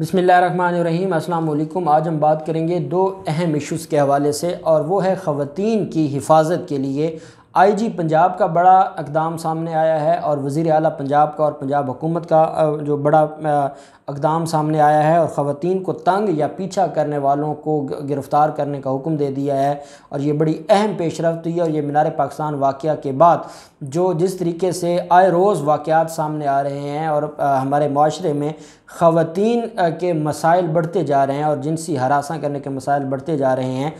बसमीम अल्लाम आज हम बात करेंगे दो अहम इश्यूज़ के हवाले से और वो है ख़वान की हिफाजत के लिए आई जी पंजाब का बड़ा इकदाम सामने आया है और वज़ी अल पंजाब का और पंजाब हुकूमत का जो बड़ा इकदाम सामने आया है और ख़वान को तंग या पीछा करने वालों को गिरफ़्तार करने का हुक्म दे दिया है और ये बड़ी अहम पेशरफ हुई है और ये मीनार पाकिस्तान वाक़ के बाद जो जिस तरीके से आए रोज़ वाक़ सामने आ रहे हैं और हमारे माशरे में ख़वान के मसाइल बढ़ते जा रहे हैं और जिनसी हरासा करने के मसाइल बढ़ते जा रहे हैं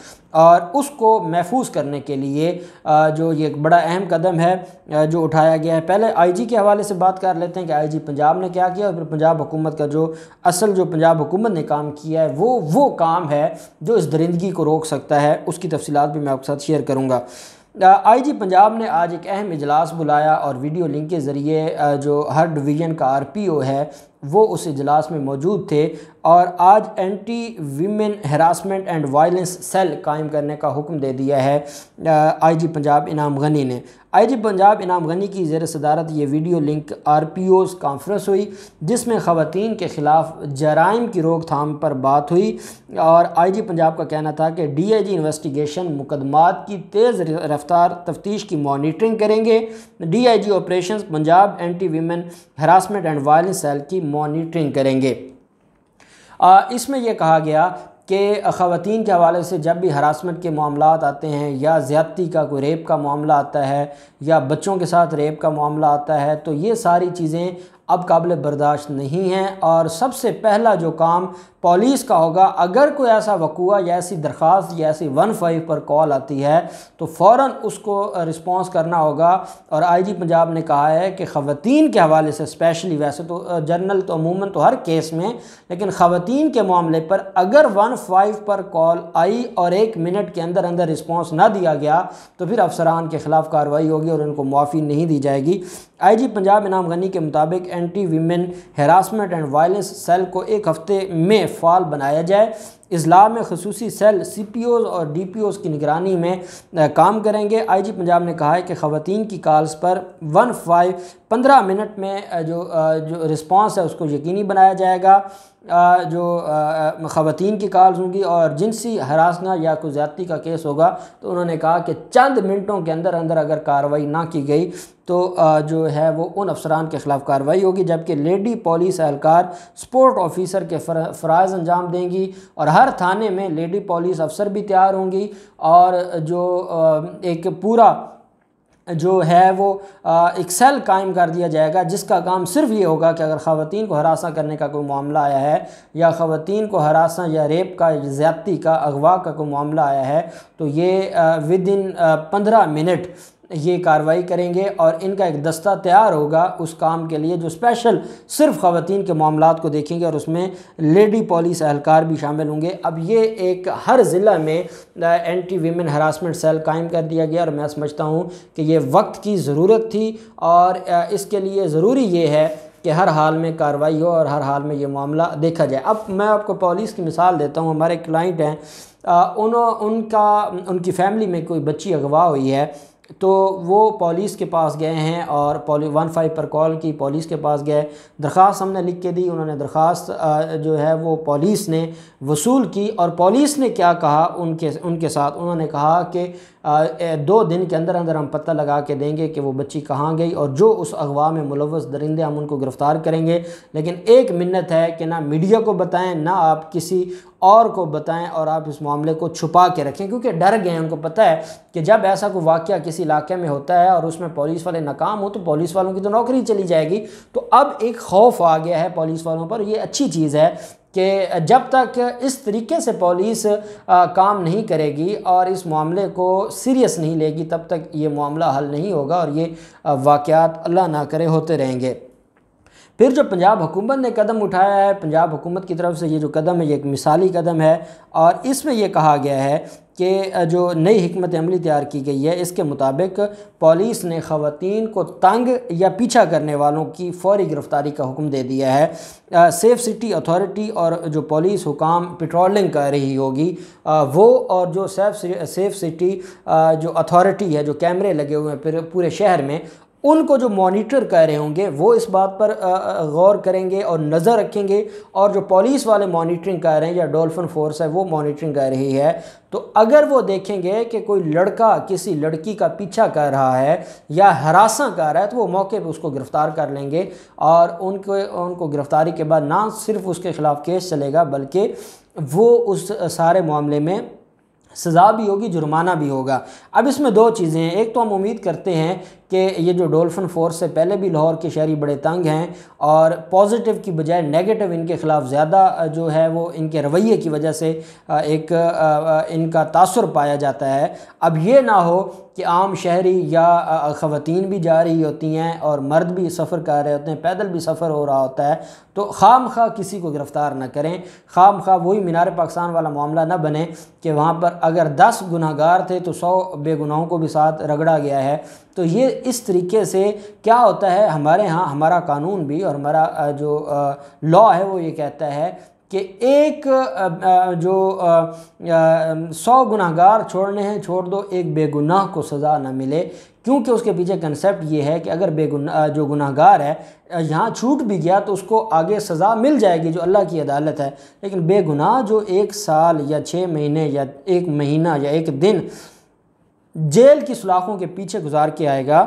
और उसको महफूज करने के लिए जो ये एक बड़ा अहम कदम है जो उठाया गया है पहले आई जी के हवाले से बात कर लेते हैं कि आई जी पंजाब ने क्या किया और फिर पंजाब हुकूमत का जो जो असल जो पंजाब हुकूमत ने काम किया है वो वो काम है जो इस दरिंदगी को रोक सकता है उसकी तफसीत भी मैं आपके साथ शेयर करूँगा आई जी पंजाब ने आज एक अहम इजलास बुलाया और वीडियो लिंक के ज़रिए जो हर डिवीज़न का आर पी ओ है वो उस इजलास में मौजूद थे और आज anti women harassment and violence cell कायम करने का हुक्म दे दिया है आईजी पंजाब इनाम गनी ने आईजी पंजाब इनाम गनी की जेर सदारत ये वीडियो लिंक आरपीओस कॉन्फ्रेंस हुई जिसमें ख़वान के ख़िलाफ़ जराइम की रोकथाम पर बात हुई और आईजी पंजाब का कहना था कि डीआईजी इन्वेस्टिगेशन मुकदमात की तेज़ रफ्तार तफ्तीश की मॉनिटरिंग करेंगे जी operation Punjab anti women harassment and violence cell की मॉनिटरिंग करेंगे इसमें यह कहा गया कि ख़वान के हवाले से जब भी हरासमेंट के मामला आते हैं या ज़्यादती का कोई रेप का मामला आता है या बच्चों के साथ रेप का मामला आता है तो ये सारी चीज़ें अब काबिल बर्दाश्त नहीं हैं और सबसे पहला जो काम पॉलिस का होगा अगर कोई ऐसा वकूआ या ऐसी दरख्वास्त या ऐसी वन फाइव पर कॉल आती है तो फ़ौर उसको रिस्पॉन्स करना होगा और आई जी पंजाब ने कहा है कि ख़वान के हवाले से स्पेशली वैसे तो जनरल तो अमूमन तो हर केस में लेकिन ख़वान के मामले पर अगर वन फाइव पर कॉल आई और एक मिनट के अंदर अंदर रिस्पॉन्स ना दिया गया तो फिर अफसरान के ख़िलाफ़ कार्रवाई होगी और उनको मुआफ़ी नहीं दी जाएगी आई जी पंजाब इनाम गनी के मुताबिक anti women harassment and violence cell को एक हफ़्ते में फॉल बनाया जाए इजला में खसूस सेल सी पी ओज़ और डी पी ओज़ की निगरानी में काम करेंगे आई जी पंजाब ने कहा है कि खातन की कॉल्स पर वन फाइव पंद्रह मिनट में जो जो रिस्पॉन्स है उसको यकीनी बनाया जाएगा जो ख़वान की कॉल्स होंगी और जिनसी हरासना या कोई ज़्यादती का केस होगा तो उन्होंने कहा कि चंद मिनटों के अंदर अंदर अगर कार्रवाई ना की गई तो जो है वो उन अफसरान के ख़िलाफ़ कार्रवाई होगी जबकि लेडी पुलिस एहलकार स्पोर्ट ऑफिसर के फ़राज़ अंजाम देंगी और हर थाने में लेडी पुलिस अफसर भी तैयार होंगी और जो एक पूरा जो है वो एक सेल कायम कर दिया जाएगा जिसका काम सिर्फ ये होगा कि अगर ख़वान को हरासा करने का कोई मामला आया है या ख़वान को हरासा या रेप का ज़्यादती का अगवा का कोई मामला आया है तो ये विद इन पंद्रह मिनट ये कार्रवाई करेंगे और इनका एक दस्ता तैयार होगा उस काम के लिए जो स्पेशल सिर्फ ख़वान के मामला को देखेंगे और उसमें लेडी पुलिस एहलकार भी शामिल होंगे अब ये एक हर ज़िला में एंटी वीमेन हरासमेंट सेल कायम कर दिया गया और मैं समझता हूँ कि ये वक्त की ज़रूरत थी और इसके लिए ज़रूरी ये है कि हर हाल में कार्रवाई हो और हर हाल में ये मामला देखा जाए अब मैं आपको पॉलिस की मिसाल देता हूँ हमारे क्लाइंट हैं उन उनका उनकी फैमिली में कोई बच्ची अगवा हुई है तो वो पुलिस के पास गए हैं और पॉली वन फाइव पर कॉल की पुलिस के पास गए दरख्वास्त हमने लिख के दी उन्होंने दरख्वास्त जो है वो पुलिस ने वसूल की और पुलिस ने क्या कहा उनके उनके साथ उन्होंने कहा कि दो दिन के अंदर अंदर हम पता लगा के देंगे कि वो बच्ची कहाँ गई और जो उस अगवा में मुलवस दरिंदे हम उनको गिरफ़्तार करेंगे लेकिन एक मिन्नत है कि ना मीडिया को बताएं ना आप किसी और को बताएं और आप इस मामले को छुपा के रखें क्योंकि डर गए हैं उनको पता है कि जब ऐसा कोई वाक्य किसी इलाके में होता है और उसमें पुलिस वाले नाकाम हो तो पुलिस वालों की तो नौकरी चली जाएगी तो अब एक खौफ आ गया है पुलिस वालों पर ये अच्छी चीज़ है कि जब तक इस तरीके से पुलिस काम नहीं करेगी और इस मामले को सीरियस नहीं लेगी तब तक ये मामला हल नहीं होगा और ये वाक़ अल्लाह ना करे होते रहेंगे फिर जो पंजाब हुकूमत ने कदम उठाया है पंजाब हुकूमत की तरफ से ये जो कदम है ये एक मिसाली कदम है और इसमें यह कहा गया है कि जो नई हमत अमली तैयार की गई है इसके मुताबिक पुलिस ने ख़वान को तंग या पीछा करने वालों की फौरी गिरफ़्तारी का हुक्म दे दिया है सेफ सिटी अथॉरिटी और जो पुलिस हुकाम पेट्रोलिंग कर रही होगी वो और जो सेफ सेफ सिटी जो अथॉरिटी है जो कैमरे लगे हुए हैं फिर पूरे शहर में उनको जो मॉनिटर कर रहे होंगे वो इस बात पर गौर करेंगे और नज़र रखेंगे और जो पुलिस वाले मॉनिटरिंग कर रहे हैं या डॉल्फिन फोर्स है वो मॉनिटरिंग कर रही है तो अगर वो देखेंगे कि कोई लड़का किसी लड़की का पीछा कर रहा है या हरासा कर रहा है तो वो मौके पे उसको गिरफ़्तार कर लेंगे और उनको उनको गिरफ़्तारी के बाद ना सिर्फ उसके ख़िलाफ़ केस चलेगा बल्कि वो उस सारे मामले में सज़ा भी होगी जुर्माना भी होगा अब इसमें दो चीज़ें हैं एक तो हम उम्मीद करते हैं कि ये जो डोल्फन फोर्स से पहले भी लाहौर के शहरी बड़े तंग हैं और पॉजिटिव की बजाय नेगेटिव इनके ख़िलाफ़ ज़्यादा जो है वो इनके रवैये की वजह से एक इनका तासर पाया जाता है अब ये ना हो कि आम शहरी या ख़वान भी जा रही होती हैं और मर्द भी सफ़र कर रहे होते हैं पैदल भी सफ़र हो रहा होता है तो खाम खा किसी को गिरफ़्तार ना करें खाम खा वही मीनार पाकिस्तान वाला मामला ना बने कि वहाँ पर अगर दस गुनाहगार थे तो सौ बेगुनाहों को भी साथ रगड़ा गया है तो ये इस तरीके से क्या होता है हमारे यहाँ हमारा कानून भी और हमारा जो लॉ है वो ये कहता है कि एक जो सौ गुनाहगार छोड़ने हैं छोड़ दो एक बेगुनाह को सज़ा ना मिले क्योंकि उसके पीछे कंसेप्ट ये है कि अगर बेगुना जो गुनाहगार है यहाँ छूट भी गया तो उसको आगे सज़ा मिल जाएगी जो अल्लाह की अदालत है लेकिन बेगुनाह जो एक साल या छः महीने या एक महीना या एक दिन जेल की सलाखों के पीछे गुजार के आएगा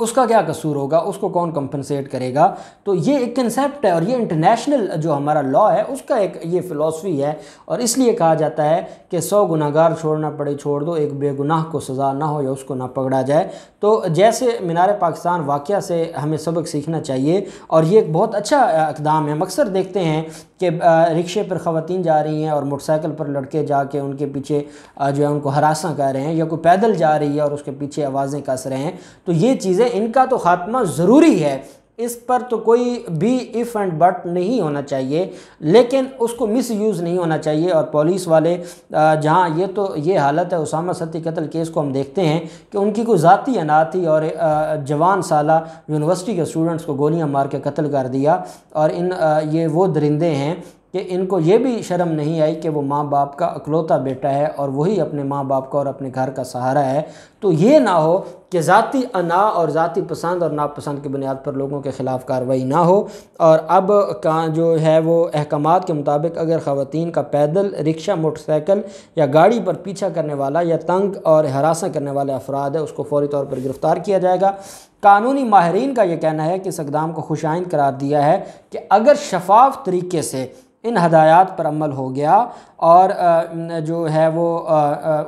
उसका क्या कसूर होगा उसको कौन कंपनसेट करेगा तो ये एक कंसेप्ट है और ये इंटरनेशनल जो हमारा लॉ है उसका एक ये फ़िलासफ़ी है और इसलिए कहा जाता है कि सौ गुनागार छोड़ना पड़े छोड़ दो एक बेगुनाह को सज़ा ना हो या उसको ना पकड़ा जाए तो जैसे मीनार पाकिस्तान वाक़ से हमें सबक सीखना चाहिए और ये एक बहुत अच्छा इकदाम है अक्सर देखते हैं कि रिक्शे पर ख़वान जा रही हैं और मोटरसाइकिल पर लड़के जाके उनके पीछे जो है उनको हरासा कर रहे हैं या कोई पैदल जा रही है और उसके पीछे आवाज़ें कस रहे हैं तो ये चीज़ें हैं इनका तो खात्मा ज़रूरी है इस पर तो कोई भी इफ़ एंड बट नहीं होना चाहिए लेकिन उसको मिस यूज़ नहीं होना चाहिए और पुलिस वाले जहाँ ये तो ये हालत है उसामा सती कत्ल केस को हम देखते हैं कि उनकी कोई ज़ाती अनाती और जवान साला यूनिवर्सिटी के स्टूडेंट्स को गोलियां मार के कत्ल कर दिया और इन ये वो दरिंदे हैं कि इनको ये भी शर्म नहीं आई कि वो माँ बाप का अकलौता बेटा है और वही अपने माँ बाप का और अपने घर का सहारा है तो ये ना हो कि ज़ाती अना और ज़ाती पसंद और नापसंद की बुनियाद पर लोगों के ख़िलाफ़ कार्रवाई ना हो और अब का जो है वो अहकाम के मुताबिक अगर ख़वान का पैदल रिक्शा मोटरसाइकिल या गाड़ी पर पीछा करने वाला या तंग और हरासा करने वाले अफराद है उसको फौरी तौर पर गिरफ़्तार किया जाएगा कानूनी माहरीन का यह कहना है कि इस इकदाम को खुशाइन करार दिया है कि अगर शफाफ तरीके से इन हदायत पर अमल हो गया और जो है वो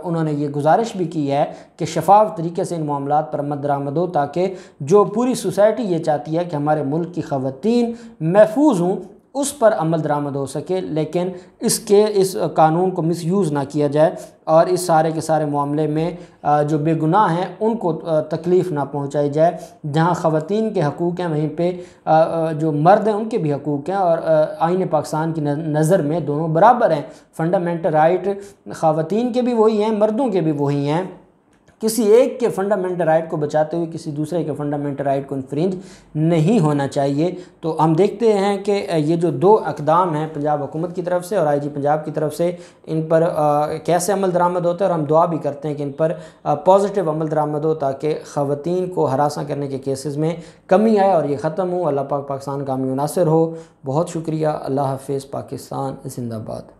उन्होंने ये गुजारिश भी की है कि शफाफ तरीके से इन मामला पर मद दरामद हो ताकि जो पूरी सोसाइटी ये चाहती है कि हमारे मुल्क की खातन महफूज हों उस पर अमल दरामद हो सके लेकिन इसके इस कानून को मिस यूज़ ना किया जाए और इस सारे के सारे मामले में जो बेगुनाह हैं उनको तकलीफ़ ना पहुंचाई जाए जहां ख़वान के हकूक़ हैं वहीं पे जो मर्द हैं उनके भी हकूक़ हैं और आइन पाकिस्तान की नज़र में दोनों बराबर हैं फंडामेंटल राइट ख़वान के भी वही हैं मर्दों के भी वही हैं किसी एक के फंडामेंटल राइट को बचाते हुए किसी दूसरे के फंडामेंटल राइट को इन्फ्रिंज नहीं होना चाहिए तो हम देखते हैं कि ये जो दो अकदाम हैं पंजाब हुकूमत की तरफ से और आई जी पंजाब की तरफ से इन पर आ, कैसे अमल दरामद होता है और हम दुआ भी करते हैं कि इन पर पॉजिटिव अमल दरामद हो ताकि ख़वान को हरासा करने के केसेस में कमी आए और ये ख़त्म हो अल्लाह पाक पाकिस्तान का मुनासर हो बहुत शुक्रिया अल्लाह हाफिज़ पाकिस्तान जिंदाबाद